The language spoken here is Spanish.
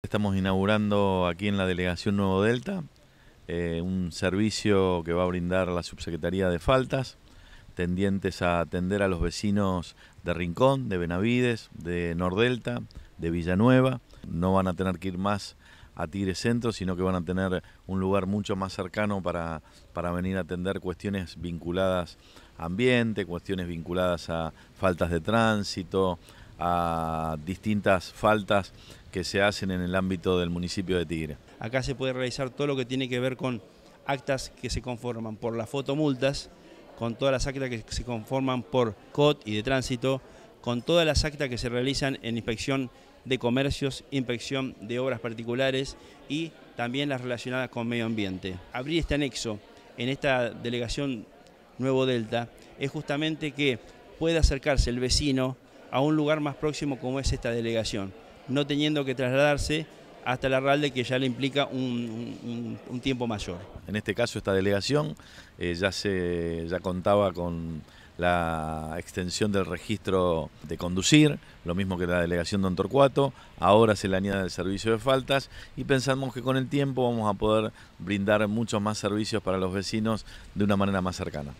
Estamos inaugurando aquí en la Delegación Nuevo Delta eh, un servicio que va a brindar la Subsecretaría de Faltas, tendientes a atender a los vecinos de Rincón, de Benavides, de Nordelta, de Villanueva. No van a tener que ir más a Tigre Centro, sino que van a tener un lugar mucho más cercano para, para venir a atender cuestiones vinculadas a ambiente, cuestiones vinculadas a faltas de tránsito, a distintas faltas que se hacen en el ámbito del municipio de Tigre. Acá se puede realizar todo lo que tiene que ver con actas que se conforman por las fotomultas, con todas las actas que se conforman por COT y de tránsito, con todas las actas que se realizan en inspección de comercios, inspección de obras particulares y también las relacionadas con medio ambiente. Abrir este anexo en esta delegación Nuevo Delta es justamente que pueda acercarse el vecino a un lugar más próximo como es esta delegación, no teniendo que trasladarse hasta la RALDE que ya le implica un, tiempo mayor. En este caso esta delegación eh, ya, se, contaba con la extensión del registro de conducir, lo mismo que la delegación de Torcuato, ahora se le añade el servicio de faltas y pensamos que con el tiempo vamos a poder brindar muchos más servicios para los vecinos de una manera más cercana.